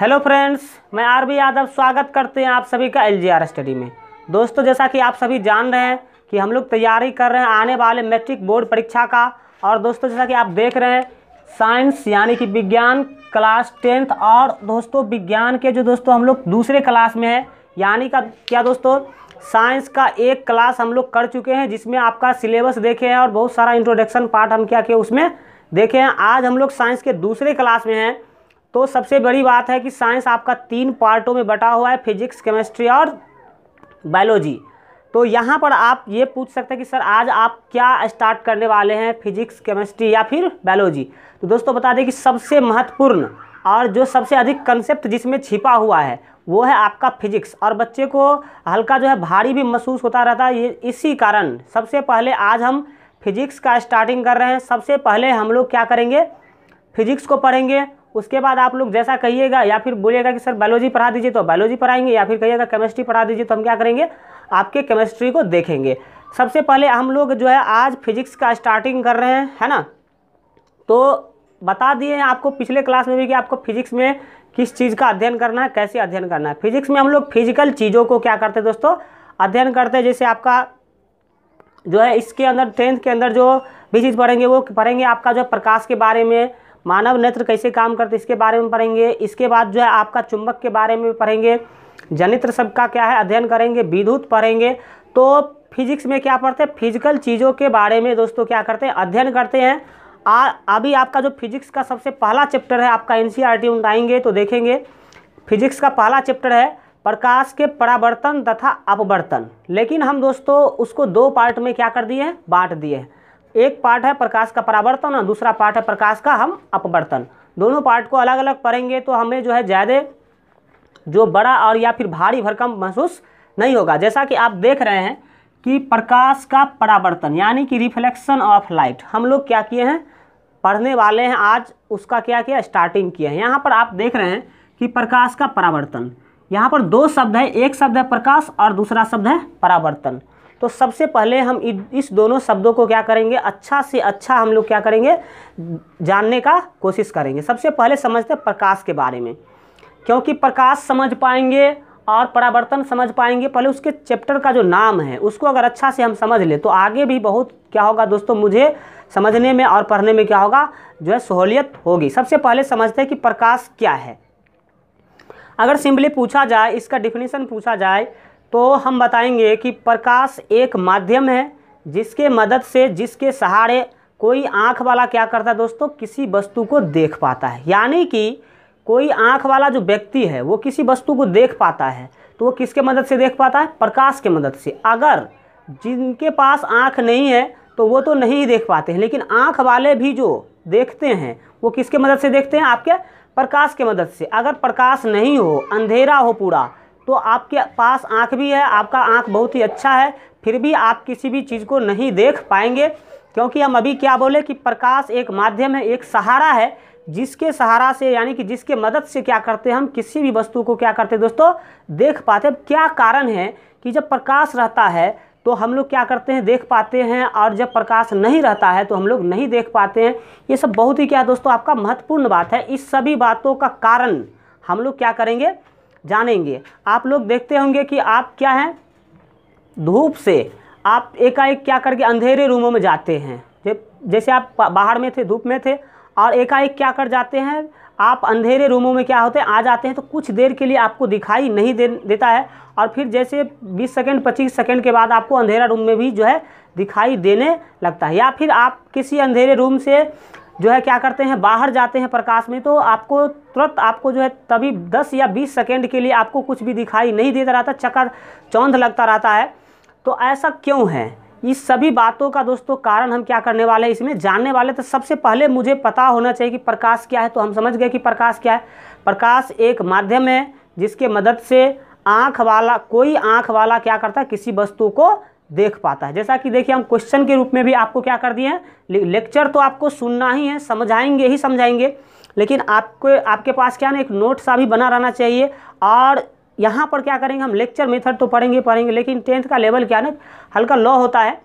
hello friends मैं R B Yadav स्वागत करते हैं आप सभी का एल जी आर स्टडी में दोस्तों जैसा कि आप सभी जान रहे हैं कि हम लोग तैयारी कर रहे हैं आने वाले मैट्रिक बोर्ड परीक्षा का और दोस्तों जैसा कि आप देख रहे हैं साइंस यानी कि विज्ञान क्लास टेंथ और दोस्तों विज्ञान के जो दोस्तों हम लोग दूसरे क्लास में है यानी का क्या दोस्तों साइंस का एक क्लास हम लोग कर चुके हैं जिसमें आपका सिलेबस देखे हैं और बहुत सारा इंट्रोडक्शन पार्ट हम क्या किए उसमें देखे हैं आज हम लोग साइंस के दूसरे क्लास में हैं तो सबसे बड़ी बात है कि साइंस आपका तीन पार्टों में बटा हुआ है फिजिक्स केमिस्ट्री और बायोलॉजी तो यहाँ पर आप ये पूछ सकते हैं कि सर आज आप क्या स्टार्ट करने वाले हैं फिजिक्स केमिस्ट्री या फिर बायोलॉजी तो दोस्तों बता दें कि सबसे महत्वपूर्ण और जो सबसे अधिक कंसेप्ट जिसमें छिपा हुआ है वो है आपका फिजिक्स और बच्चे को हल्का जो है भारी भी महसूस होता रहता है ये इसी कारण सबसे पहले आज हम फिजिक्स का स्टार्टिंग कर रहे हैं सबसे पहले हम लोग क्या करेंगे फिजिक्स को पढ़ेंगे उसके बाद आप लोग जैसा कहिएगा या फिर बोलिएगा कि सर बायोलॉजी पढ़ा दीजिए तो बायोलॉजी पढ़ाएंगे या फिर कहिएगा केमिस्ट्री पढ़ा दीजिए तो हम क्या करेंगे आपके केमिस्ट्री को देखेंगे सबसे पहले हम लोग जो है आज फिजिक्स का स्टार्टिंग कर रहे हैं है ना तो बता दिए हैं आपको पिछले क्लास में भी कि आपको फिजिक्स में किस चीज़ का अध्ययन करना है कैसे अध्ययन करना है फिजिक्स में हम लोग फिजिकल चीज़ों को क्या करते हैं दोस्तों अध्ययन करते हैं जैसे आपका जो है इसके अंदर टेंथ के अंदर जो भी चीज़ पढ़ेंगे वो पढ़ेंगे आपका जो प्रकाश के बारे में मानव नेत्र कैसे काम करते इसके बारे में पढ़ेंगे इसके बाद जो है आपका चुंबक के बारे में पढ़ेंगे जनित्र सब का क्या है अध्ययन करेंगे विद्युत पढ़ेंगे तो फिजिक्स में क्या पढ़ते हैं फिजिकल चीज़ों के बारे में दोस्तों क्या करते हैं अध्ययन करते हैं आ अभी आपका जो फिजिक्स का सबसे पहला चैप्टर है आपका एन सी उठाएंगे तो देखेंगे फिजिक्स का पहला चैप्टर है प्रकाश के परावर्तन तथा अपवर्तन लेकिन हम दोस्तों उसको दो पार्ट में क्या कर दिए हैं बांट दिए हैं एक पार्ट है प्रकाश का परावर्तन और दूसरा पार्ट है प्रकाश का हम अपवर्तन दोनों पार्ट को अलग अलग पढ़ेंगे तो हमें जो है ज़्यादा जो बड़ा और या फिर भारी भरकम महसूस नहीं होगा जैसा कि आप देख रहे हैं कि प्रकाश का परावर्तन यानी कि रिफ्लेक्शन ऑफ लाइट हम लोग क्या किए हैं पढ़ने वाले हैं आज उसका क्या किया स्टार्टिंग किया है यहाँ पर आप देख रहे हैं कि प्रकाश का परावर्तन यहाँ पर दो शब्द है एक शब्द है प्रकाश और दूसरा शब्द है परावर्तन तो सबसे पहले हम इस दोनों शब्दों को क्या करेंगे अच्छा से अच्छा हम लोग क्या करेंगे जानने का कोशिश करेंगे सबसे पहले समझते हैं प्रकाश के बारे में क्योंकि प्रकाश समझ पाएंगे और परावर्तन समझ पाएंगे पहले उसके चैप्टर का जो नाम है उसको अगर अच्छा से हम समझ लें तो आगे भी बहुत क्या होगा दोस्तों मुझे समझने में और पढ़ने में क्या होगा जो है सहूलियत होगी सबसे पहले समझते हैं कि प्रकाश क्या है अगर सिंपली पूछा जाए इसका डिफिनीसन पूछा जाए तो हम बताएंगे कि प्रकाश एक माध्यम है जिसके मदद से जिसके सहारे कोई आँख वाला क्या करता है दोस्तों किसी वस्तु को देख पाता है यानी कि कोई आँख वाला जो व्यक्ति है वो किसी वस्तु को देख पाता है तो वो किसके मदद से देख पाता है प्रकाश के मदद से अगर जिनके पास आँख नहीं है तो वो तो नहीं देख पाते हैं लेकिन आँख वाले भी जो देखते हैं वो किसके मदद से देखते हैं आपके प्रकाश के मदद से अगर प्रकाश नहीं हो अंधेरा हो पूरा तो आपके पास आँख भी है आपका आँख बहुत ही अच्छा है फिर भी आप किसी भी चीज़ को नहीं देख पाएंगे क्योंकि हम अभी क्या बोले कि प्रकाश एक माध्यम है एक सहारा है जिसके सहारा से यानी कि जिसके मदद से क्या करते हैं हम किसी भी वस्तु को क्या करते हैं दोस्तों देख पाते क्या कारण है कि जब प्रकाश रहता है तो हम लोग क्या करते हैं देख पाते हैं और जब प्रकाश नहीं रहता है तो हम लोग नहीं देख पाते हैं ये सब बहुत ही क्या दोस्तों आपका महत्वपूर्ण बात है इस सभी बातों का कारण हम लोग क्या करेंगे जानेंगे आप लोग देखते होंगे कि आप क्या हैं धूप से आप एकाएक क्या करके अंधेरे रूमों में जाते हैं जैसे आप बाहर में थे धूप में थे और एकाएक क्या कर जाते हैं आप अंधेरे रूमों में क्या होते हैं आ जाते हैं तो कुछ देर के लिए आपको दिखाई नहीं दे देता है और फिर जैसे 20 सेकंड 25 सेकंड के बाद आपको अंधेरा रूम में भी जो है दिखाई देने लगता है या फिर आप किसी अंधेरे रूम से जो है क्या करते हैं बाहर जाते हैं प्रकाश में तो आपको तुरंत आपको जो है तभी 10 या 20 सेकेंड के लिए आपको कुछ भी दिखाई नहीं देता रहता चक्कर चौंध लगता रहता है तो ऐसा क्यों है इस सभी बातों का दोस्तों कारण हम क्या करने वाले हैं इसमें जानने वाले तो सबसे पहले मुझे पता होना चाहिए कि प्रकाश क्या है तो हम समझ गए कि प्रकाश क्या है प्रकाश एक माध्यम है जिसके मदद से आँख वाला कोई आँख वाला क्या करता है किसी वस्तु को देख पाता है जैसा कि देखिए हम क्वेश्चन के रूप में भी आपको क्या कर दिए हैं लेक्चर तो आपको सुनना ही है समझाएंगे ही समझाएंगे लेकिन आपको आपके पास क्या ना एक नोट सा भी बना रहना चाहिए और यहाँ पर क्या करेंगे हम लेक्चर मेथड तो पढ़ेंगे पढ़ेंगे लेकिन टेंथ का लेवल क्या ना हल्का लो होता है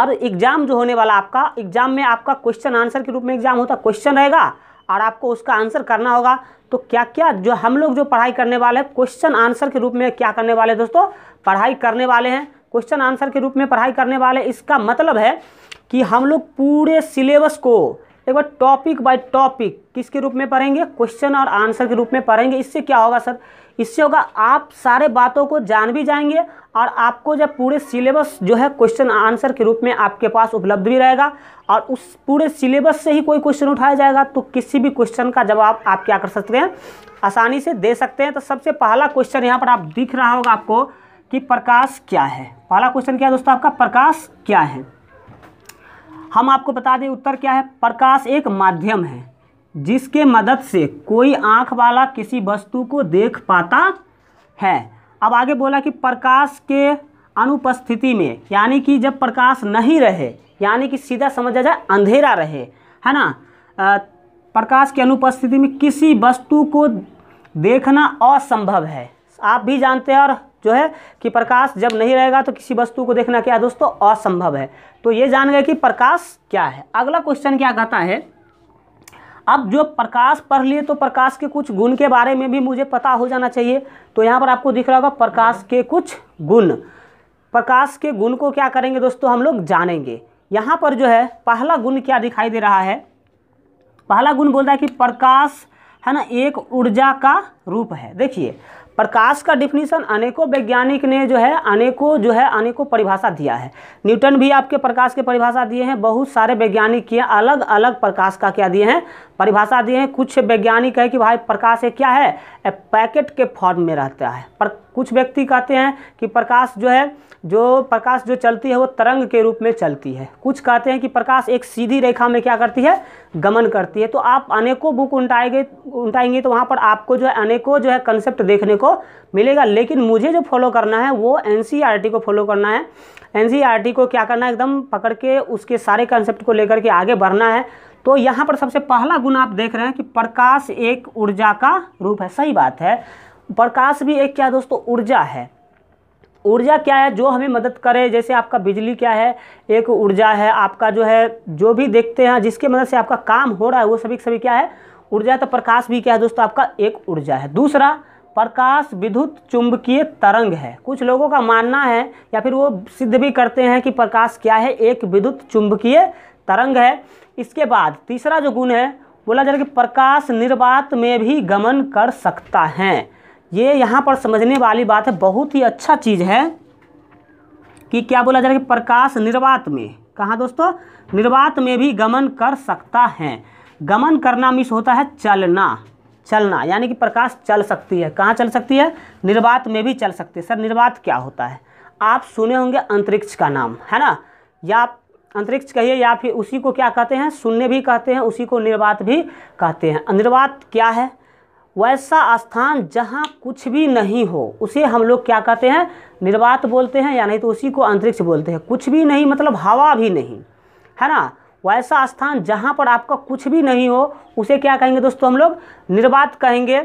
और एग्ज़ाम जो होने वाला आपका एग्ज़ाम में आपका क्वेश्चन आंसर के रूप में एग्ज़ाम होता क्वेश्चन रहेगा और आपको उसका आंसर करना होगा तो क्या क्या जो हम लोग जो पढ़ाई करने वाले हैं क्वेश्चन आंसर के रूप में क्या करने वाले दोस्तों पढ़ाई करने वाले हैं क्वेश्चन आंसर के रूप में पढ़ाई करने वाले इसका मतलब है कि हम लोग पूरे सिलेबस को एक बार टॉपिक बाय टॉपिक किसके रूप में पढ़ेंगे क्वेश्चन और आंसर के रूप में पढ़ेंगे इससे क्या होगा सर इससे होगा आप सारे बातों को जान भी जाएंगे और आपको जब पूरे सिलेबस जो है क्वेश्चन आंसर के रूप में आपके पास उपलब्ध भी रहेगा और उस पूरे सिलेबस से ही कोई क्वेश्चन उठाया जाएगा तो किसी भी क्वेश्चन का जवाब आप क्या कर सकते हैं आसानी से दे सकते हैं तो सबसे पहला क्वेश्चन यहाँ पर आप दिख रहा होगा आपको कि प्रकाश क्या है पहला क्वेश्चन क्या है दोस्तों आपका प्रकाश क्या है हम आपको बता दें उत्तर क्या है प्रकाश एक माध्यम है जिसके मदद से कोई आँख वाला किसी वस्तु को देख पाता है अब आगे बोला कि प्रकाश के अनुपस्थिति में यानी कि जब प्रकाश नहीं रहे यानी कि सीधा समझा जाए अंधेरा रहे है ना प्रकाश की अनुपस्थिति में किसी वस्तु को देखना असंभव है आप भी जानते हैं और जो है कि प्रकाश जब नहीं रहेगा तो किसी वस्तु को देखना क्या है दोस्तों असंभव है तो ये जान गए कि प्रकाश क्या है अगला क्वेश्चन क्या कहता है अब जो प्रकाश पढ़ लिए तो प्रकाश के कुछ गुण के बारे में भी मुझे पता हो जाना चाहिए तो यहाँ पर आपको दिख रहा होगा प्रकाश के कुछ गुण प्रकाश के गुण को क्या करेंगे दोस्तों हम लोग जानेंगे यहाँ पर जो है पहला गुण क्या दिखाई दे रहा है पहला गुण बोलता है कि प्रकाश है ना एक ऊर्जा का रूप है देखिए प्रकाश का डिफिनीशन अनेकों वैज्ञानिक ने जो है अनेकों जो है अनेकों परिभाषा दिया है न्यूटन भी आपके प्रकाश के परिभाषा दिए हैं बहुत सारे वैज्ञानिक किए अलग अलग प्रकाश का क्या दिए हैं परिभाषा दिए हैं कुछ वैज्ञानिक है कि भाई प्रकाश एक क्या है पैकेट के फॉर्म में रहता है पर कुछ व्यक्ति कहते हैं कि प्रकाश जो है जो प्रकाश जो चलती है वो तरंग के रूप में चलती है कुछ कहते हैं कि प्रकाश एक सीधी रेखा में क्या करती है गमन करती है तो आप अनेकों बुक उल्टाएंगे उल्टाएंगे तो वहाँ पर आपको जो है अनेकों जो है कंसेप्ट देखने को मिलेगा लेकिन मुझे जो फॉलो करना है वो एन e को फॉलो करना है एन e को क्या करना है एकदम पकड़ के उसके सारे कंसेप्ट को लेकर के आगे बढ़ना है तो यहाँ पर सबसे पहला गुण आप देख रहे हैं कि प्रकाश एक ऊर्जा का रूप है सही बात है प्रकाश भी एक क्या दोस्तों ऊर्जा है ऊर्जा क्या है जो हमें मदद करे जैसे आपका बिजली क्या है एक ऊर्जा है आपका जो है जो भी देखते हैं जिसके मदद से आपका काम हो रहा है वो सभी सभी क्या है ऊर्जा तो प्रकाश भी क्या है दोस्तों आपका एक ऊर्जा है दूसरा प्रकाश विद्युत चुंबकीय तरंग है कुछ लोगों का मानना है या फिर वो सिद्ध भी करते हैं कि प्रकाश क्या है एक विद्युत चुंबकीय तरंग है इसके बाद तीसरा जो गुण है बोला जा रहा है कि प्रकाश निर्वात में भी गमन कर सकता है ये यहाँ पर समझने वाली बात है बहुत ही अच्छा चीज़ है कि क्या बोला जाएगा कि प्रकाश निर्वात में कहाँ दोस्तों निर्वात में भी गमन कर सकता है गमन करना मीस होता है चलना चलना यानी कि प्रकाश चल सकती है कहाँ चल सकती है निर्वात में भी चल सकती है सर निर्वात क्या होता है आप सुने होंगे अंतरिक्ष का नाम है ना या अंतरिक्ष कहिए या फिर उसी को क्या कहते हैं सुनने भी कहते हैं उसी को निर्वात भी कहते हैं निर्वात क्या है वैसा स्थान जहाँ कुछ भी नहीं हो उसे हम लोग क्या कहते हैं निर्वात बोलते हैं या नहीं तो उसी को अंतरिक्ष बोलते हैं कुछ भी नहीं मतलब हवा भी नहीं है ना वैसा स्थान जहाँ पर आपका कुछ भी नहीं हो उसे क्या कहेंगे दोस्तों हम लोग निर्वात कहेंगे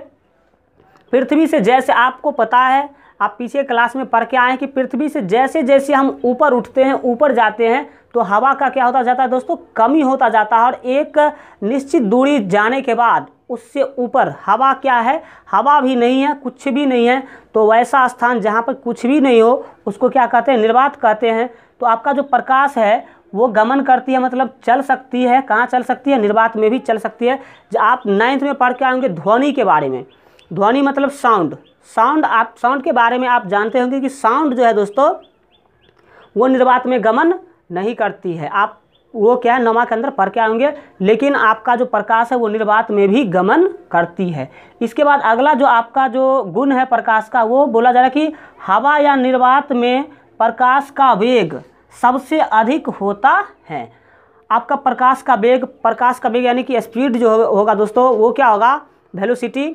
पृथ्वी से जैसे आपको पता है आप पीछे क्लास में पढ़ के आए कि पृथ्वी से जैसे जैसे हम ऊपर उठते हैं ऊपर जाते हैं तो हवा का क्या होता जाता है दोस्तों कमी होता जाता है और एक निश्चित दूरी जाने के बाद उससे ऊपर हवा क्या है हवा भी नहीं है कुछ भी नहीं है तो वैसा स्थान जहाँ पर कुछ भी नहीं हो उसको क्या कहते हैं निर्वात कहते हैं तो आपका जो प्रकाश है वो गमन करती है मतलब चल सकती है कहाँ चल सकती है निर्वात में भी चल सकती है आप नाइन्थ में पढ़ के आएंगे ध्वनि के बारे में ध्वनि मतलब साउंड साउंड आप साउंड के बारे में आप जानते होंगे कि साउंड जो है दोस्तों वो निर्वात में गमन नहीं करती है आप वो क्या है नमा के अंदर पर के आएंगे लेकिन आपका जो प्रकाश है वो निर्वात में भी गमन करती है इसके बाद अगला जो आपका जो गुण है प्रकाश का वो बोला जा रहा है कि हवा या निर्वात में प्रकाश का वेग सबसे अधिक होता है आपका प्रकाश का वेग प्रकाश का वेग यानी कि स्पीड जो होगा दोस्तों वो क्या होगा वेलोसिटी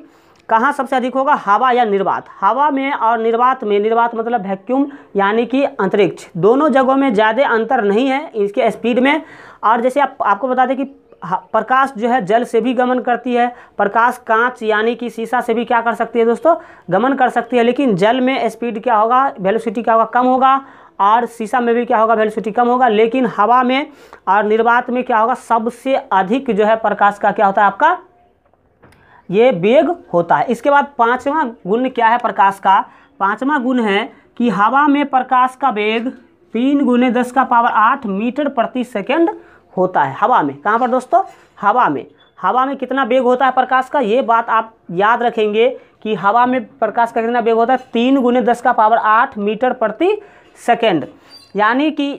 कहाँ सबसे अधिक होगा हवा या निर्वात हवा में और निर्वात में निर्वात मतलब वैक्यूम यानी कि अंतरिक्ष दोनों जगहों में ज़्यादा अंतर नहीं है इसके स्पीड में और जैसे आप आपको बता दें कि प्रकाश जो है जल से भी गमन करती है प्रकाश कांच यानी कि शीशा से भी क्या कर सकती है दोस्तों गमन कर सकती है लेकिन जल में स्पीड क्या होगा वेलोसिटी क्या होगा कम होगा और शीशा में भी क्या होगा वेलोसिटी कम होगा लेकिन हवा में और निर्वात में क्या होगा सबसे अधिक जो है प्रकाश का क्या होता है आपका ये वेग होता है इसके बाद पाँचवा गुण क्या है प्रकाश का पाँचवा गुण है कि हवा में प्रकाश का वेग तीन गुने दस का पावर आठ मीटर प्रति सेकंड होता है हवा में कहाँ पर दोस्तों हवा में हवा में कितना वेग होता है प्रकाश का ये बात आप याद रखेंगे कि हवा में प्रकाश का कितना वेग होता है तीन गुने दस का पावर आठ मीटर प्रति सेकंड यानी कि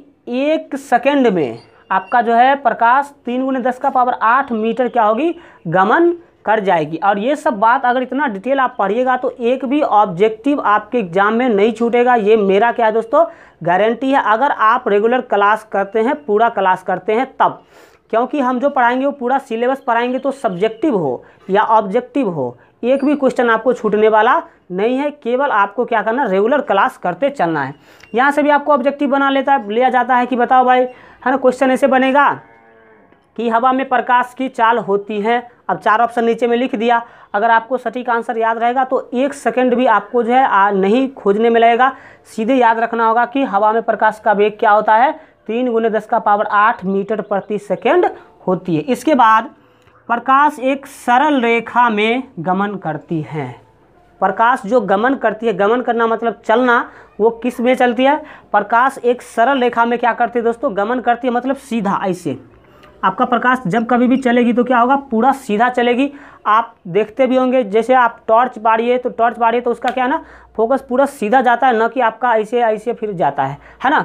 एक सेकंड में आपका जो है प्रकाश तीन गुने दस का पावर आठ मीटर क्या होगी गमन कर जाएगी और ये सब बात अगर इतना डिटेल आप पढ़िएगा तो एक भी ऑब्जेक्टिव आपके एग्ज़ाम में नहीं छूटेगा ये मेरा क्या है दोस्तों गारंटी है अगर आप रेगुलर क्लास करते हैं पूरा क्लास करते हैं तब क्योंकि हम जो पढ़ाएंगे वो पूरा सिलेबस पढ़ाएंगे तो सब्जेक्टिव हो या ऑब्जेक्टिव हो एक भी क्वेश्चन आपको छूटने वाला नहीं है केवल आपको क्या करना रेगुलर क्लास करते चलना है यहाँ से भी आपको ऑब्जेक्टिव बना लेता लिया जाता है कि बताओ भाई है ना क्वेश्चन ऐसे बनेगा कि हवा में प्रकाश की चाल होती है अब चार ऑप्शन नीचे में लिख दिया अगर आपको सटीक आंसर याद रहेगा तो एक सेकंड भी आपको जो है आ, नहीं खोजने में लगेगा सीधे याद रखना होगा कि हवा में प्रकाश का वेग क्या होता है तीन गुने दस का पावर आठ मीटर प्रति सेकंड होती है इसके बाद प्रकाश एक सरल रेखा में गमन करती है प्रकाश जो गमन करती है गमन करना मतलब चलना वो किस में चलती है प्रकाश एक सरल रेखा में क्या करती है दोस्तों गमन करती है मतलब सीधा ऐसे आपका प्रकाश जब कभी भी चलेगी तो क्या होगा पूरा सीधा चलेगी आप देखते भी होंगे जैसे आप टॉर्च बाड़िए तो टॉर्च बाड़िए तो उसका क्या है ना फोकस पूरा सीधा जाता है ना कि आपका ऐसे ऐसे फिर जाता है है ना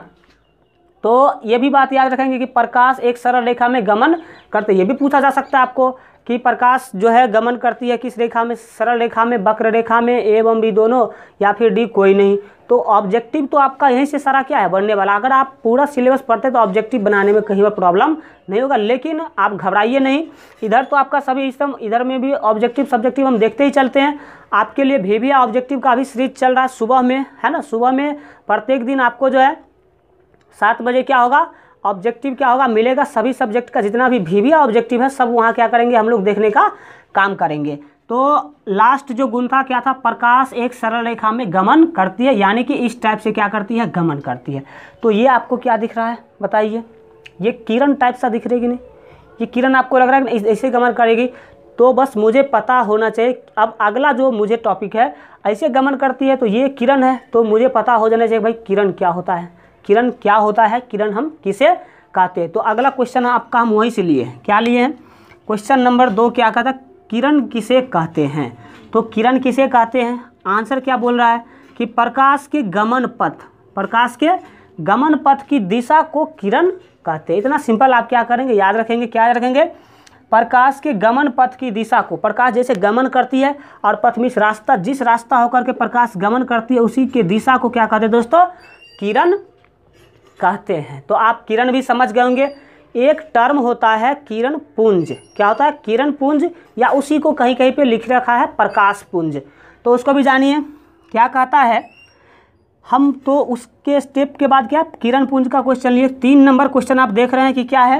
तो ये भी बात याद रखेंगे कि प्रकाश एक सरल रेखा में गमन करते ये भी पूछा जा सकता है आपको कि प्रकाश जो है गमन करती है किस रेखा में सरल रेखा में वक्र रेखा में ए एवं बी दोनों या फिर डी कोई नहीं तो ऑब्जेक्टिव तो आपका यहीं से सारा क्या है बनने वाला अगर आप पूरा सिलेबस पढ़ते तो ऑब्जेक्टिव बनाने में कहीं पर प्रॉब्लम नहीं होगा लेकिन आप घबराइए नहीं इधर तो आपका सभी सिस्टम इधर में भी ऑब्जेक्टिव सब्जेक्टिव हम देखते ही चलते हैं आपके लिए भी भी ऑब्जेक्टिव का भी सीरीज चल रहा है सुबह में है ना सुबह में प्रत्येक दिन आपको जो है सात बजे क्या होगा ऑब्जेक्टिव क्या होगा मिलेगा सभी सब्जेक्ट का जितना भी भी ऑब्जेक्टिव है सब वहाँ क्या करेंगे हम लोग देखने का काम करेंगे तो लास्ट जो गुण था क्या था प्रकाश एक सरल रेखा में गमन करती है यानी कि इस टाइप से क्या करती है गमन करती है तो ये आपको क्या दिख रहा है बताइए ये किरण टाइप सा दिख रहेगी नहीं ये किरण आपको लग रहा है ऐसे गमन करेगी तो बस मुझे पता होना चाहिए अब अगला जो मुझे टॉपिक है ऐसे गमन करती है तो ये किरण है तो मुझे पता हो जाना चाहिए भाई किरण क्या होता है किरण क्या होता है किरण हम किसे कहते हैं तो अगला क्वेश्चन आपका हम वहीं से लिए हैं क्या लिए हैं क्वेश्चन नंबर दो क्या कहता है किरण किसे कहते हैं तो किरण किसे कहते हैं आंसर क्या बोल रहा है कि प्रकाश के गमन पथ प्रकाश के गमन पथ की दिशा को किरण कहते हैं इतना सिंपल आप क्या करेंगे याद रखेंगे क्या याद रखेंगे प्रकाश के गमन पथ की दिशा को प्रकाश जैसे गमन करती है और पथमिस रास्ता जिस रास्ता होकर के प्रकाश गमन करती है उसी के दिशा को क्या कहते हैं दोस्तों किरण कहते हैं तो आप किरण भी समझ गए होंगे एक टर्म होता है किरण पुंज क्या होता है किरण पुंज या उसी को कहीं कहीं पे लिख रखा है प्रकाश पुंज तो उसको भी जानिए क्या कहता है हम तो उसके स्टेप के बाद क्या किरण पुंज का क्वेश्चन लिए तीन नंबर क्वेश्चन आप देख रहे हैं कि क्या है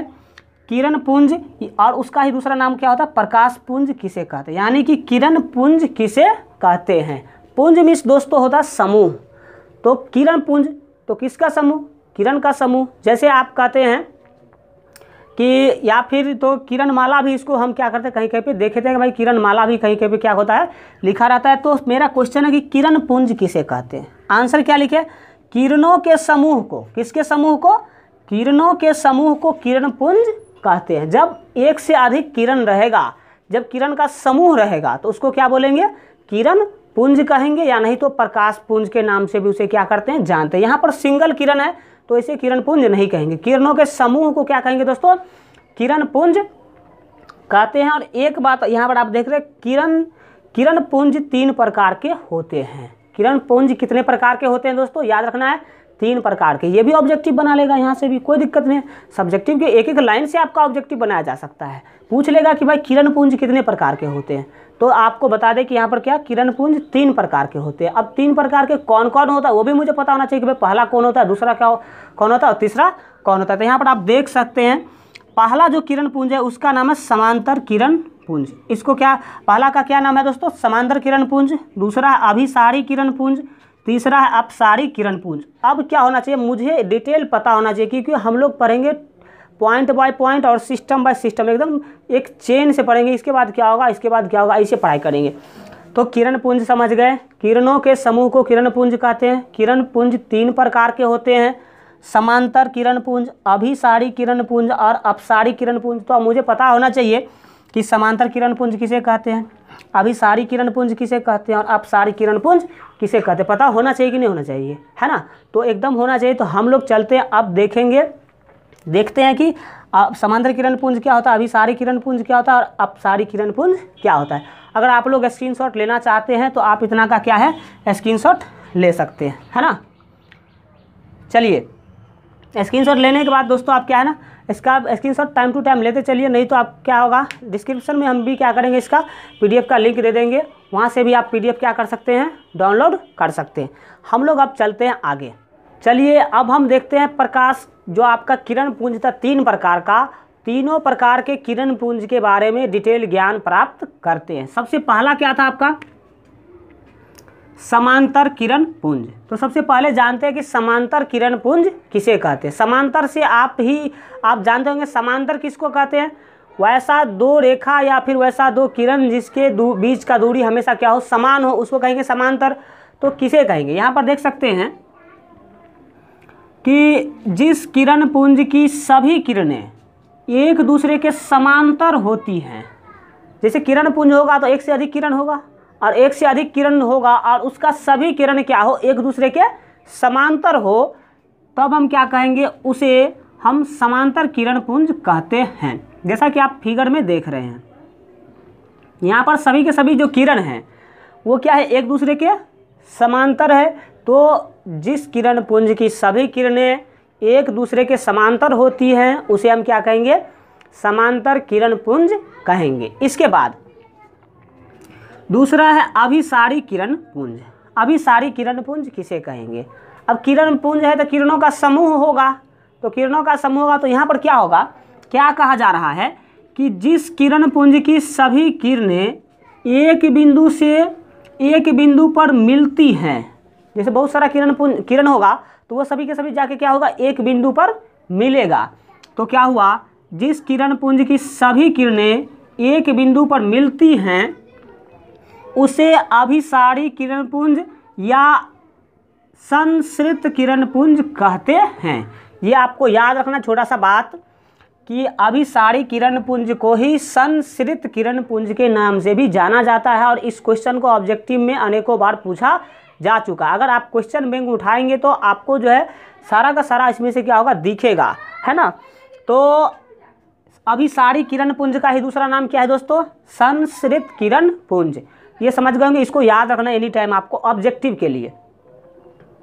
किरण पुंज और उसका ही दूसरा नाम क्या होता है प्रकाश पुंज किसे कहते हैं यानी कि किरण पुंज किसे कहते हैं पुंज मिस दोस्तों होता समूह तो किरण पुंज तो किसका समूह किरण का समूह जैसे आप कहते हैं कि या फिर तो किरण माला भी इसको हम क्या करते हैं कहीं कहीं पे देखे थे कि भाई किरण माला भी कहीं कहीं पे क्या होता है लिखा रहता है तो मेरा क्वेश्चन है कि किरण पुंज किसे कहते हैं आंसर क्या लिखे किरणों के समूह को किसके समूह को किरणों के समूह को किरण पुंज कहते हैं जब एक से अधिक किरण रहेगा जब किरण का समूह रहेगा तो उसको क्या बोलेंगे किरण पुंज कहेंगे या नहीं तो प्रकाश पुंज के नाम से भी उसे क्या करते हैं जानते हैं यहाँ पर सिंगल किरण है तो इसे किरण पुंज नहीं कहेंगे किरणों के समूह को क्या कहेंगे दोस्तों किरण पुंज कहते हैं और एक बात यहाँ पर आप देख रहे हैं किरण किरण पुंज तीन प्रकार के होते हैं किरण पुंज कितने प्रकार के होते हैं दोस्तों याद रखना है तीन प्रकार के ये भी ऑब्जेक्टिव बना लेगा यहाँ से भी कोई दिक्कत नहीं है सब्जेक्टिव के एक एक लाइन से आपका ऑब्जेक्टिव बनाया जा सकता है पूछ लेगा कि भाई किरण पुंज कितने प्रकार के होते हैं तो आपको बता दें कि यहाँ पर क्या किरण पुंज तीन प्रकार के होते हैं अब तीन प्रकार के कौन कौन होता है वो भी मुझे पता होना चाहिए कि भाई पहला कौन होता है दूसरा क्या हो, कौन होता है और तीसरा कौन होता है तो यहाँ पर आप देख सकते हैं पहला जो किरण पुंज है उसका नाम है समांतर किरण पुंज इसको क्या पहला का क्या नाम है दोस्तों समांतर किरण पुंज दूसरा है अभिसारी किरण पुंज तीसरा है अपसारी किरण पुंज अब क्या होना चाहिए मुझे डिटेल पता होना चाहिए क्योंकि हम लोग पढ़ेंगे पॉइंट बाय पॉइंट और सिस्टम बाय सिस्टम एकदम एक चेन से पढ़ेंगे इसके बाद क्या होगा इसके बाद क्या होगा इसे पढ़ाई करेंगे तो किरण पुंज समझ गए किरणों के समूह को किरण पुंज कहते हैं किरण पुंज तीन प्रकार के होते हैं समांतर किरण पुंज अभिसारी किरण पुंज और अपसारी किरण पुंज तो मुझे पता होना चाहिए कि समांतर किरण पुंज किसे कहते हैं अभिसारी किरण पुंज किसे कहते हैं और अपसारी किरण पुंज किसे कहते हैं पता होना चाहिए कि नहीं होना चाहिए है ना तो एकदम होना चाहिए तो हम लोग चलते हैं अब देखेंगे देखते हैं कि समांतर किरण पुंज क्या होता है अभी सारी किरण पुंज क्या होता है और अब सारी किरण पुंज क्या होता है अगर आप लोग स्क्रीनशॉट लेना चाहते हैं तो आप इतना का क्या है स्क्रीनशॉट ले सकते हैं है ना चलिए स्क्रीनशॉट लेने के बाद दोस्तों आप क्या है ना इसका screen screenshot time to time लेते चलिए नहीं तो आप क्या होगा डिस्क्रिप्शन में हम भी क्या करेंगे इसका पी का लिंक दे देंगे वहाँ से भी आप पी क्या कर सकते हैं डाउनलोड कर सकते हैं हम लोग अब चलते हैं आगे चलिए अब हम देखते हैं प्रकाश जो आपका किरण पुंज था तीन प्रकार का तीनों प्रकार के किरण पुंज के बारे में डिटेल ज्ञान प्राप्त करते हैं सबसे पहला क्या था आपका समांतर किरण पुंज तो सबसे पहले जानते हैं कि समांतर किरण पुंज किसे कहते हैं समांतर से आप ही आप जानते होंगे समांतर किसको कहते हैं वैसा दो रेखा या फिर वैसा दो किरण जिसके बीच का दूरी हमेशा क्या हो समान हो उसको कहेंगे समांतर तो किसे कहेंगे यहाँ पर देख सकते हैं कि जिस किरण पुंज की सभी किरणें एक दूसरे के समांतर होती हैं जैसे किरण पुंज होगा तो एक से अधिक किरण होगा और एक से अधिक किरण होगा और उसका सभी किरण क्या हो एक दूसरे के समांतर हो तब हम क्या कहेंगे उसे हम समांतर किरण पुंज कहते हैं जैसा कि आप फिगर में देख रहे हैं यहाँ पर सभी के सभी जो किरण हैं वो क्या है एक दूसरे के समांतर है तो जिस किरण पुंज की सभी किरणें एक दूसरे के समांतर होती हैं उसे हम क्या कहेंगे समांतर किरण पुंज कहेंगे इसके बाद दूसरा है अभिसारी किरण पुंज अभिसारी किरण पुंज किसे कहेंगे अब किरण पुंज है तो किरणों का समूह होगा तो किरणों का समूह होगा तो यहाँ पर क्या होगा क्या कहा जा रहा है कि जिस किरण पुंज की सभी किरणें एक बिंदु से एक बिंदु पर मिलती हैं जैसे बहुत सारा किरण पुंज किरण होगा तो वो सभी के सभी जाके क्या होगा एक बिंदु पर मिलेगा तो क्या हुआ जिस किरण पुंज की सभी किरणें एक बिंदु पर मिलती हैं उसे अभिसारी किरण पुंज या संसृत किरण पुंज कहते हैं ये आपको याद रखना छोटा सा बात कि अभिसारी किरण पुंज को ही संसृत किरण पुंज के नाम से भी जाना जाता है और इस क्वेश्चन को ऑब्जेक्टिव में अनेकों बार पूछा जा चुका अगर आप क्वेश्चन बैंक उठाएंगे तो आपको जो है सारा का सारा इसमें से क्या होगा दिखेगा है ना तो अभी सारी किरण पुंज का ही दूसरा नाम क्या है दोस्तों संस्कृत किरण पुंज ये समझ गए होंगे इसको याद रखना एनी टाइम आपको ऑब्जेक्टिव के लिए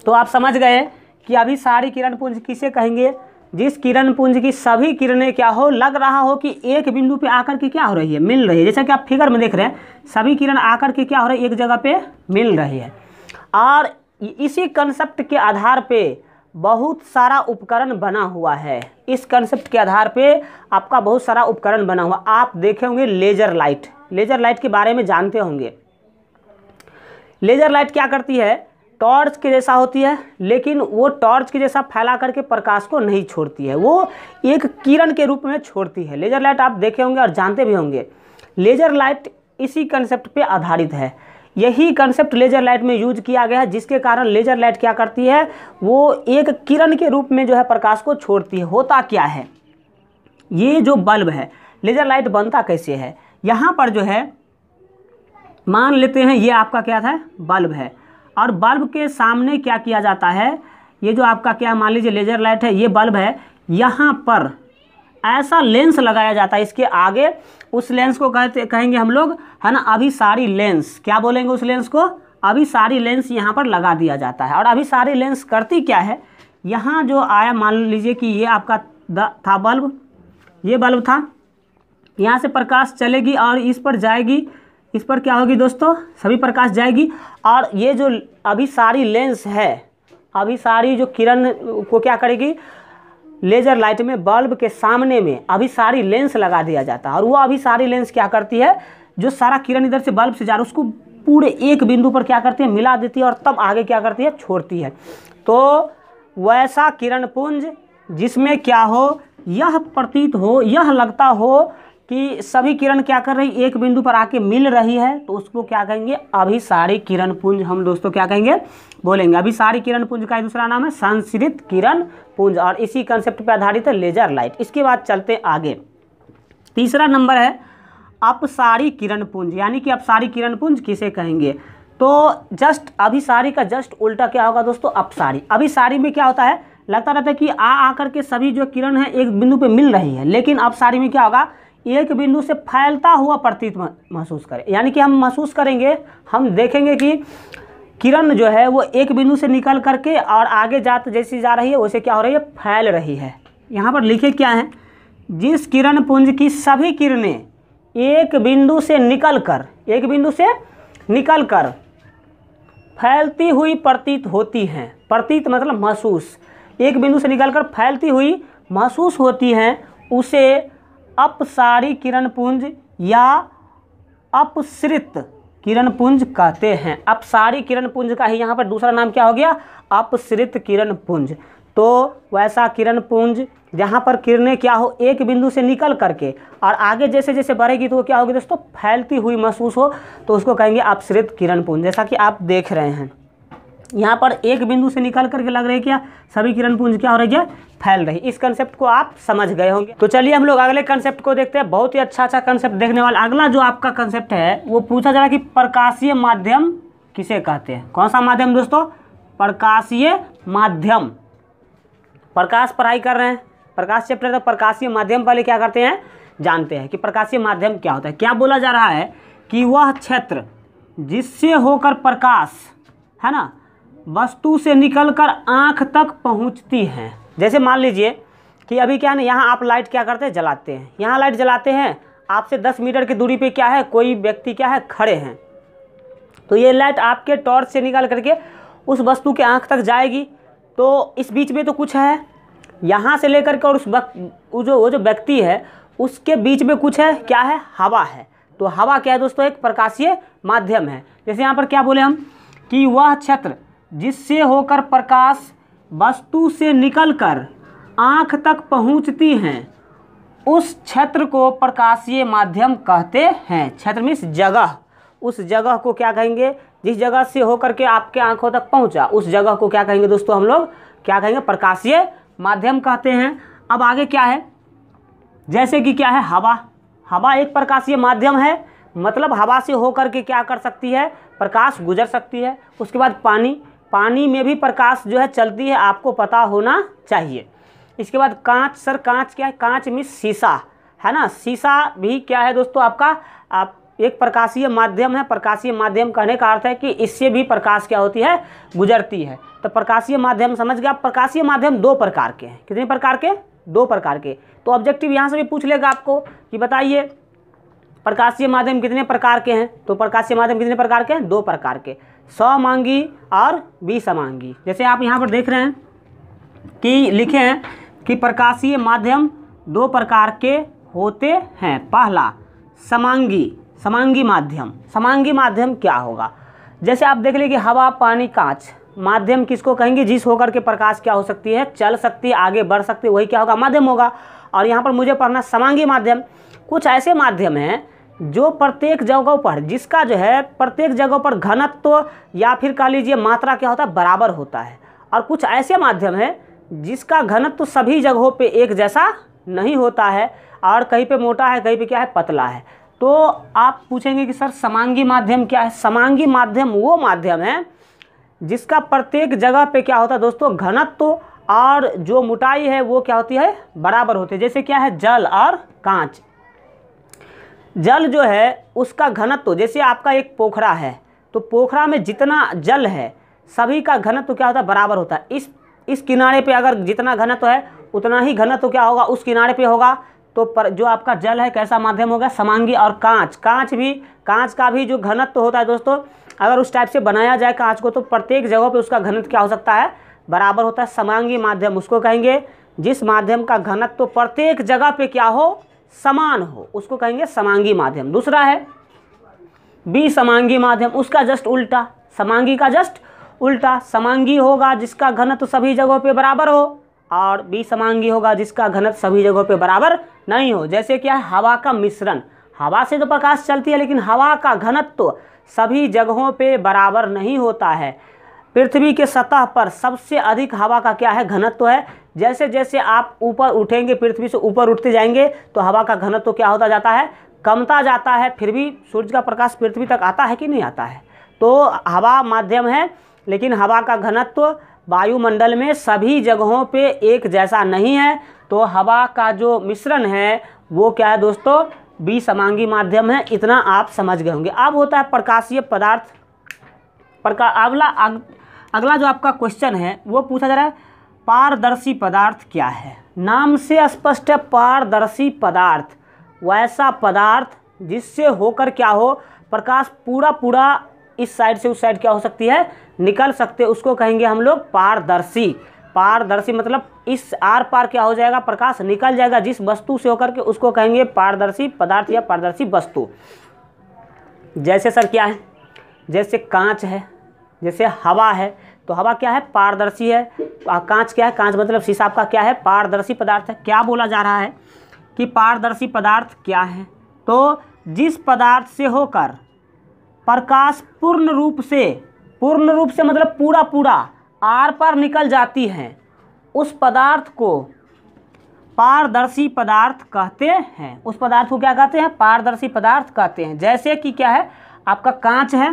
तो आप समझ गए कि अभी सारी किरण पुंज किसे कहेंगे जिस किरण पुंज की सभी किरणें क्या हो लग रहा हो कि एक बिंदु पे आकर के क्या हो रही है मिल रही है जैसा कि आप फिगर में देख रहे हैं सभी किरण आकर के क्या हो रही है एक जगह पे मिल रही है और इसी कंसेप्ट के आधार पे बहुत सारा उपकरण बना हुआ है इस कंसेप्ट के आधार पे आपका बहुत सारा उपकरण बना हुआ आप देखे होंगे लेज़र लाइट लेज़र लाइट के बारे में जानते होंगे लेज़र लाइट क्या करती है टॉर्च के जैसा होती है लेकिन वो टॉर्च के जैसा फैला करके प्रकाश को नहीं छोड़ती है वो एक किरण के रूप में छोड़ती है लेज़र लाइट आप देखे होंगे और जानते भी होंगे लेज़र लाइट इसी कंसेप्ट पे आधारित है यही कंसेप्ट लेजर लाइट में यूज किया गया है जिसके कारण लेजर लाइट क्या करती है वो एक किरण के रूप में जो है प्रकाश को छोड़ती है होता क्या है ये जो बल्ब है लेजर लाइट बनता कैसे है यहाँ पर जो है मान लेते हैं ये आपका क्या था बल्ब है और बल्ब के सामने क्या किया जाता है ये जो आपका क्या मान लीजिए लेजर लाइट है ये बल्ब है यहाँ पर ऐसा लेंस लगाया जाता है इसके आगे उस लेंस को कहते कहेंगे हम लोग है ना अभी सारी लेंस क्या बोलेंगे उस लेंस को अभी सारी लेंस यहाँ पर लगा दिया जाता है और अभी सारी लेंस करती क्या है यहाँ जो आया मान लीजिए कि ये आपका था बल्ब ये बल्ब था यहाँ से प्रकाश चलेगी और इस पर जाएगी इस पर क्या होगी दोस्तों सभी प्रकाश जाएगी और ये जो अभी सारी लेंस है अभी सारी जो किरण को क्या करेगी लेज़र लाइट में बल्ब के सामने में अभिसारी लेंस लगा दिया जाता है और वो अभिसारी लेंस क्या करती है जो सारा किरण इधर से बल्ब से जा रहा है उसको पूरे एक बिंदु पर क्या करती है मिला देती है और तब आगे क्या करती है छोड़ती है तो वैसा किरण पुंज जिसमें क्या हो यह प्रतीत हो यह लगता हो कि सभी किरण क्या कर रही एक बिंदु पर आके मिल रही है तो उसको क्या कहेंगे अभिसारी किरण पुंज हम दोस्तों क्या कहेंगे बोलेंगे अभिसारी किरण पुंज का दूसरा नाम है संश्रित किरण पुंज और इसी कंसेप्ट पर आधारित है लेजर लाइट इसके बाद चलते आगे तीसरा नंबर है अपसारी किरण पुंज यानी कि अपसारी किरण पुंज किसे कहेंगे तो जस्ट सारी का जस्ट उल्टा क्या होगा दोस्तों अपसारी सारी में क्या होता है लगता रहता है कि आ आकर के सभी जो किरण है एक बिंदु पे मिल रही है लेकिन अपसारी में क्या होगा एक बिंदु से फैलता हुआ प्रतीत महसूस करें यानी कि हम महसूस करेंगे हम देखेंगे कि किरण जो है वो एक बिंदु से निकल करके और आगे जाते जैसी जा रही है वैसे क्या हो रही है फैल रही है यहाँ पर लिखे क्या है जिस किरण पुंज की सभी किरणें एक बिंदु से निकल कर एक बिंदु से निकल कर फैलती हुई प्रतीत होती हैं प्रतीत मतलब महसूस एक बिंदु से निकल कर फैलती हुई महसूस होती हैं उसे अपसारी किरण पुंज या अपसृत पुंज कहते हैं अपसारी किरण पुंज का ही यहाँ पर दूसरा नाम क्या हो गया अपसृत पुंज तो वैसा किरण पुंज जहाँ पर किरणें क्या हो एक बिंदु से निकल करके और आगे जैसे जैसे बढ़ेगी तो वो क्या होगी दोस्तों फैलती हुई महसूस हो तो उसको कहेंगे अपसृत पुंज जैसा कि आप देख रहे हैं यहाँ पर एक बिंदु से निकल करके लग रही क्या सभी किरण पुंज क्या हो रही है फैल रही इस कंसेप्ट को आप समझ गए होंगे तो चलिए हम लोग अगले कंसेप्ट को देखते हैं बहुत ही अच्छा अच्छा कंसेप्ट देखने वाला अगला जो आपका कंसेप्ट है वो पूछा जा रहा है कि प्रकाशीय माध्यम किसे कहते हैं कौन सा माध्यम दोस्तों प्रकाशीय माध्यम प्रकाश पढ़ाई कर रहे हैं प्रकाश चैप्टर तो प्रकाशीय माध्यम पहले क्या करते हैं जानते हैं कि प्रकाशीय माध्यम क्या होता है क्या बोला जा रहा है कि वह क्षेत्र जिससे होकर प्रकाश है ना वस्तु से निकलकर आँख तक पहुँचती हैं जैसे मान लीजिए कि अभी क्या है ना यहाँ आप लाइट क्या करते हैं जलाते हैं यहाँ लाइट जलाते हैं आपसे दस मीटर की दूरी पे क्या है कोई व्यक्ति क्या है खड़े हैं तो ये लाइट आपके टॉर्च से निकाल करके उस वस्तु के आँख तक जाएगी तो इस बीच में तो कुछ है यहाँ से लेकर के और उस वक्त जो वो जो व्यक्ति है उसके बीच में कुछ है क्या है हवा है तो हवा क्या है दोस्तों एक प्रकाशीय माध्यम है जैसे यहाँ पर क्या बोले हम कि वह क्षेत्र जिससे होकर प्रकाश वस्तु से निकलकर आँख तक पहुँचती हैं उस क्षेत्र को प्रकाशीय माध्यम कहते हैं क्षेत्र मीन्स जगह उस जगह को क्या कहेंगे जिस जगह से होकर के आपके आंखों तक पहुंचा उस जगह को क्या कहेंगे दोस्तों हम लोग क्या कहेंगे प्रकाशीय माध्यम कहते हैं अब आगे क्या है जैसे कि क्या है हवा हवा एक प्रकाशीय माध्यम है मतलब हवा से होकर के क्या कर सकती है प्रकाश गुजर सकती है उसके बाद पानी पानी में भी प्रकाश जो है चलती है आपको पता होना चाहिए इसके बाद कांच सर कांच क्या है कांच में शीशा है ना शीशा भी क्या है दोस्तों आपका आप एक प्रकाशीय माध्यम है प्रकाशीय माध्यम कहने का अर्थ है कि इससे भी प्रकाश क्या होती है गुजरती है तो प्रकाशीय माध्यम समझ गए आप प्रकाशीय माध्यम दो प्रकार के हैं कितने प्रकार के दो प्रकार के तो ऑब्जेक्टिव यहाँ से भी पूछ लेगा आपको कि बताइए प्रकाशीय माध्यम कितने प्रकार के हैं तो प्रकाशीय माध्यम कितने प्रकार के हैं दो प्रकार के सौ मांगी और बीस मांगी जैसे आप यहाँ पर देख रहे हैं कि लिखे हैं कि प्रकाशीय माध्यम दो प्रकार के होते हैं पहला समांगी समांगी माध्यम समांगी माध्यम क्या होगा जैसे आप देख लीजिए हवा पानी कांच माध्यम किसको कहेंगे जिस होकर के प्रकाश क्या हो सकती है चल सकती है आगे बढ़ सकती है वही क्या होगा माध्यम होगा और यहाँ पर मुझे पढ़ना समांगी माध्यम कुछ ऐसे माध्यम हैं जो प्रत्येक जगहों पर जिसका जो है प्रत्येक जगहों पर घनत्व तो या फिर कह लीजिए मात्रा क्या होता है बराबर होता है और कुछ ऐसे माध्यम है जिसका घनत्व तो सभी जगहों पे एक जैसा नहीं होता है और कहीं पे मोटा है कहीं पे क्या है पतला है तो आप पूछेंगे कि सर समांगी माध्यम क्या है समांगी माध्यम वो माध्यम है जिसका प्रत्येक जगह पर क्या होता है दोस्तों घनत्व तो और जो मोटाई है वो क्या होती है बराबर होती है जैसे क्या है जल और कांच जल जो है उसका घनत्व जैसे आपका एक पोखरा है तो पोखरा में जितना जल है सभी का घनत्व क्या होता है बराबर होता है इस इस किनारे पे अगर जितना घनत्व है उतना ही घनत्व क्या होगा उस किनारे पे होगा तो पर जो आपका जल है कैसा माध्यम होगा समांगी और कांच कांच भी कांच का भी जो घनत्व होता है दोस्तों अगर उस टाइप से बनाया जाए कांच को तो प्रत्येक जगह पे उसका घनत्व क्या हो सकता है बराबर होता है समांगी माध्यम उसको कहेंगे जिस माध्यम का घनत्व तो प्रत्येक जगह पर क्या हो समान हो उसको कहेंगे समांगी माध्यम दूसरा है बी समांगी माध्यम उसका जस्ट उल्टा समांगी का जस्ट उल्टा समांगी होगा जिसका घनत्व सभी जगहों पे बराबर हो और बी समांगी होगा जिसका घनत्व सभी जगहों पे बराबर नहीं हो जैसे क्या है हवा का मिश्रण हवा से तो प्रकाश चलती है लेकिन हवा का घनत्व सभी जगहों पे बराबर नहीं होता है पृथ्वी के सतह पर सबसे अधिक हवा का क्या है घनत्व है जैसे जैसे आप ऊपर उठेंगे पृथ्वी से ऊपर उठते जाएंगे तो हवा का घनत्व तो क्या होता जाता है कमता जाता है फिर भी सूर्य का प्रकाश पृथ्वी तक आता है कि नहीं आता है तो हवा माध्यम है लेकिन हवा का घनत्व वायुमंडल में सभी जगहों पे एक जैसा नहीं है तो हवा का जो मिश्रण है वो क्या है दोस्तों बी समांगी माध्यम है इतना आप समझ गए होंगे अब होता है प्रकाशीय पदार्थ प्रका अगला अगला जो आपका क्वेश्चन है वो पूछा जा रहा है पारदर्शी पदार्थ क्या है नाम से स्पष्ट है पारदर्शी पदार्थ वैसा पदार्थ जिससे होकर क्या हो प्रकाश पूरा पूरा इस साइड से उस साइड क्या हो सकती है निकल सकते उसको कहेंगे हम लोग पारदर्शी पारदर्शी मतलब इस आर पार क्या हो जाएगा प्रकाश निकल जाएगा जिस वस्तु से होकर के उसको कहेंगे पारदर्शी पदार्थ या पारदर्शी वस्तु जैसे सर क्या है जैसे कांच है जैसे हवा है तो हवा क्या है पारदर्शी है कांच क्या है कांच मतलब शीशा आपका क्या है पारदर्शी पदार्थ है क्या बोला जा रहा है कि पारदर्शी पदार्थ क्या है तो जिस पदार्थ से होकर प्रकाश पूर्ण रूप से पूर्ण रूप से मतलब पूरा पूरा आर पर निकल जाती है उस पदार्थ को पारदर्शी पदार्थ कहते हैं उस पदार्थ को क्या कहते हैं पारदर्शी पदार्थ कहते हैं जैसे कि क्या है आपका कांच है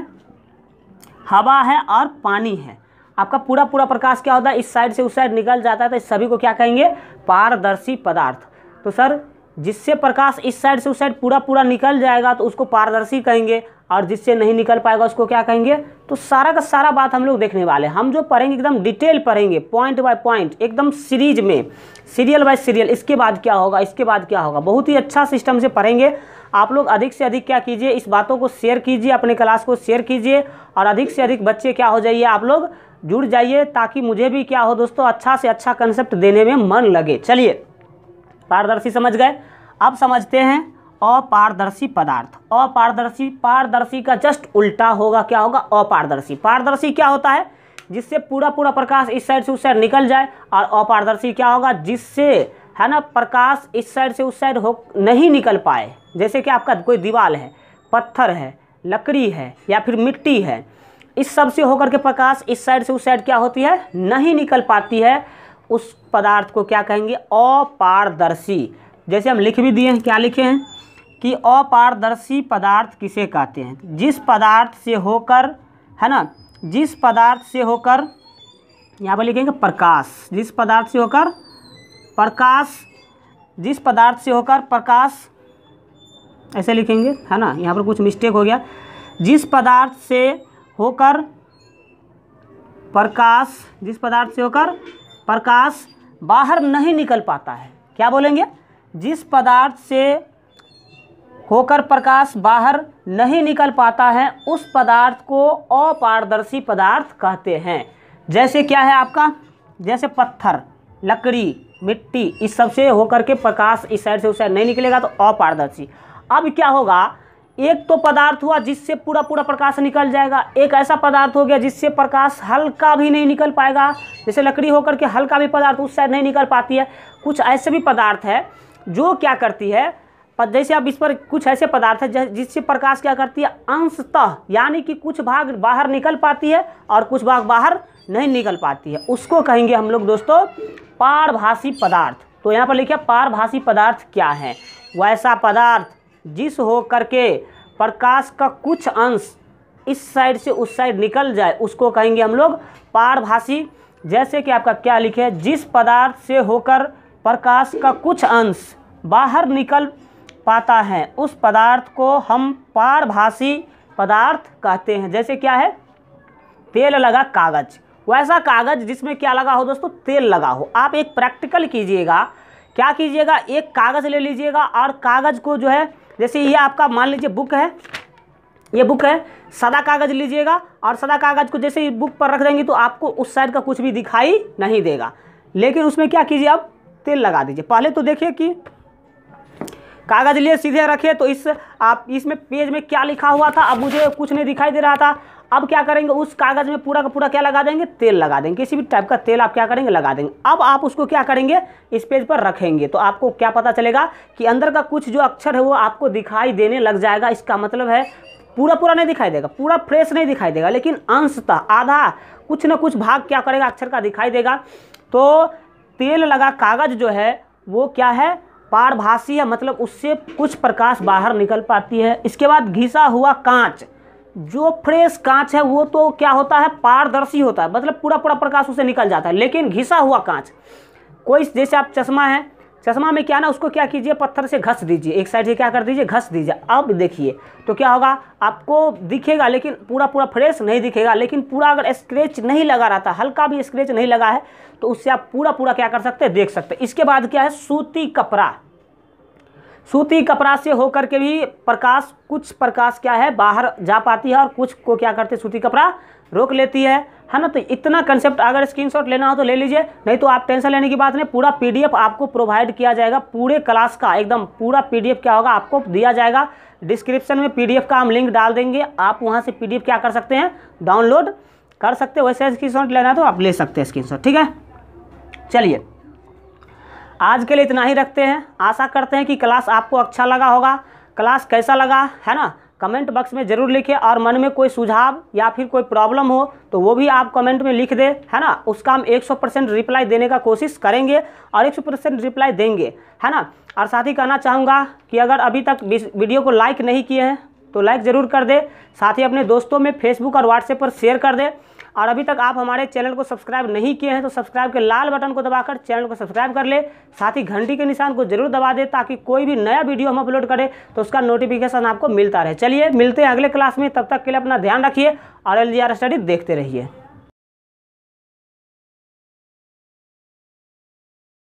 हवा है और पानी है आपका पूरा पूरा प्रकाश क्या होता है इस साइड से उस साइड निकल जाता है तो इस सभी को क्या कहेंगे पारदर्शी पदार्थ तो सर जिससे प्रकाश इस साइड से उस साइड पूरा पूरा निकल जाएगा तो उसको पारदर्शी कहेंगे और जिससे नहीं निकल पाएगा उसको क्या कहेंगे तो सारा का सारा बात हम लोग देखने वाले हम जो पढ़ेंगे एकदम डिटेल पढ़ेंगे पॉइंट बाय पॉइंट एकदम सीरीज में सीरियल बाय सीरियल इसके बाद क्या होगा इसके बाद क्या होगा बहुत ही अच्छा सिस्टम से पढ़ेंगे आप लोग अधिक से अधिक क्या कीजिए इस बातों को शेयर कीजिए अपने क्लास को शेयर कीजिए और अधिक से अधिक बच्चे क्या हो जाइए आप लोग जुड़ जाइए ताकि मुझे भी क्या हो दोस्तों अच्छा से अच्छा कंसेप्ट देने में मन लगे चलिए पारदर्शी समझ गए अब समझते हैं अपारदर्शी पदार्थ अपारदर्शी पारदर्शी का जस्ट उल्टा होगा क्या होगा अपारदर्शी पारदर्शी क्या होता है जिससे पूरा पूरा प्रकाश इस साइड से उस साइड निकल जाए और अपारदर्शी क्या होगा जिससे है ना प्रकाश इस साइड से उस साइड हो नहीं निकल पाए जैसे कि आपका कोई दीवार है पत्थर है लकड़ी है या फिर मिट्टी है इस सब से होकर के प्रकाश इस साइड से उस साइड क्या होती है नहीं निकल पाती है उस पदार्थ को क्या कहेंगे अपारदर्शी जैसे हम लिख भी दिए हैं क्या लिखे हैं कि अपारदर्शी पदार्थ किसे कहते हैं जिस पदार्थ से होकर है ना जिस पदार्थ से होकर यहाँ पर लिखेंगे प्रकाश जिस पदार्थ से होकर प्रकाश जिस पदार्थ से होकर प्रकाश ऐसे लिखेंगे है ना यहाँ पर कुछ मिस्टेक हो गया जिस पदार्थ से होकर प्रकाश जिस पदार्थ से होकर प्रकाश बाहर नहीं निकल पाता है क्या बोलेंगे जिस पदार्थ से होकर प्रकाश बाहर नहीं निकल पाता है उस पदार्थ को अपारदर्शी पदार्थ कहते हैं जैसे क्या है आपका जैसे पत्थर लकड़ी मिट्टी इस सब से होकर के प्रकाश इस साइड से उस साइड नहीं निकलेगा तो अपारदर्शी अब क्या होगा एक तो पदार्थ हुआ जिससे पूरा पूरा प्रकाश निकल जाएगा एक ऐसा पदार्थ हो गया जिससे प्रकाश हल्का भी नहीं निकल पाएगा जैसे लकड़ी होकर के हल्का भी पदार्थ उस साइड नहीं निकल पाती है कुछ ऐसे भी पदार्थ है जो क्या करती है जैसे अब इस पर कुछ ऐसे पदार्थ है जिससे प्रकाश क्या करती है अंशतः यानी कि कुछ भाग बाहर निकल पाती है और कुछ भाग बाहर नहीं निकल पाती है उसको कहेंगे हम लोग दोस्तों पारभाषी पदार्थ तो यहाँ पर लिखिए पारभाषी पदार्थ क्या है वैसा पदार्थ जिस हो करके प्रकाश का कुछ अंश इस साइड से उस साइड निकल जाए उसको कहेंगे हम लोग पारभाषी जैसे कि आपका क्या लिखे जिस पदार्थ से होकर प्रकाश का कुछ अंश बाहर निकल पाता है उस पदार्थ को हम पारभाषी पदार्थ कहते हैं जैसे क्या है तेल लगा कागज़ वैसा कागज़ जिसमें क्या लगा हो दोस्तों तेल लगा हो आप एक प्रैक्टिकल कीजिएगा क्या कीजिएगा एक कागज़ ले लीजिएगा और कागज़ को जो है जैसे ये आपका मान लीजिए बुक है ये बुक है सदा कागज़ लीजिएगा और सदा कागज़ को जैसे ही बुक पर रख देंगे तो आपको उस साइड का कुछ भी दिखाई नहीं देगा लेकिन उसमें क्या कीजिए आप तेल लगा दीजिए पहले तो देखिए कि कागज़ लिए सीधे रखिए तो इस आप इसमें पेज में क्या लिखा हुआ था अब मुझे कुछ नहीं दिखाई दे रहा था अब क्या करेंगे उस कागज़ में पूरा का पूरा क्या लगा देंगे तेल लगा देंगे किसी भी टाइप का तेल आप क्या करेंगे लगा देंगे अब आप उसको क्या करेंगे इस पेज पर रखेंगे तो आपको क्या पता चलेगा कि अंदर का कुछ जो अक्षर है वो आपको दिखाई देने लग जाएगा इसका मतलब है पूरा पूरा नहीं दिखाई देगा पूरा फ्रेश नहीं दिखाई देगा लेकिन अंशतः आधा कुछ ना कुछ भाग क्या करेगा अक्षर का दिखाई देगा तो तेल लगा कागज़ जो है वो क्या है पारभाषी है मतलब उससे कुछ प्रकाश बाहर निकल पाती है इसके बाद घिसा हुआ कांच जो फ्रेश कांच है वो तो क्या होता है पारदर्शी होता है मतलब पूरा पूरा प्रकाश उसे निकल जाता है लेकिन घिसा हुआ कांच कोई जैसे आप चश्मा है चश्मा में क्या ना उसको क्या कीजिए पत्थर से घस दीजिए एक साइड से क्या कर दीजिए घस दीजिए अब देखिए तो क्या होगा आपको दिखेगा लेकिन पूरा पूरा फ्रेश नहीं दिखेगा लेकिन पूरा अगर स्क्रेच नहीं लगा रहता हल्का भी स्क्रेच नहीं लगा है तो उससे आप पूरा पूरा क्या कर सकते हैं देख सकते हैं इसके बाद क्या है सूती कपड़ा सूती कपड़ा से होकर के भी प्रकाश कुछ प्रकाश क्या है बाहर जा पाती है और कुछ को क्या करते सूती कपड़ा रोक लेती है है ना तो इतना कंसेप्ट अगर स्क्रीनशॉट लेना हो तो ले लीजिए नहीं तो आप टेंशन लेने की बात नहीं पूरा पीडीएफ आपको प्रोवाइड किया जाएगा पूरे क्लास का एकदम पूरा पीडीएफ क्या होगा आपको दिया जाएगा डिस्क्रिप्शन में पीडीएफ का हम लिंक डाल देंगे आप वहाँ से पीडीएफ क्या कर सकते हैं डाउनलोड कर सकते हैं वैसे स्क्रीन लेना है तो आप ले सकते हैं स्क्रीन ठीक है चलिए आज के लिए इतना ही रखते हैं आशा करते हैं कि क्लास आपको अच्छा लगा होगा क्लास कैसा लगा है ना कमेंट बॉक्स में ज़रूर लिखे और मन में कोई सुझाव या फिर कोई प्रॉब्लम हो तो वो भी आप कमेंट में लिख दें है ना उसका हम 100 परसेंट रिप्लाई देने का कोशिश करेंगे और 100 परसेंट रिप्लाई देंगे है ना और साथ ही कहना चाहूँगा कि अगर अभी तक वीडियो को लाइक नहीं किए हैं तो लाइक ज़रूर कर दे साथ ही अपने दोस्तों में फेसबुक और व्हाट्सएप पर शेयर कर दे और अभी तक आप हमारे चैनल को सब्सक्राइब नहीं किए हैं तो सब्सक्राइब के लाल बटन को दबाकर चैनल को सब्सक्राइब कर ले साथ ही घंटी के निशान को जरूर दबा दे ताकि कोई भी नया वीडियो हम अपलोड करें तो उसका नोटिफिकेशन आपको मिलता रहे चलिए मिलते हैं अगले क्लास में तब तक के लिए अपना ध्यान रखिए और एल स्टडी देखते रहिए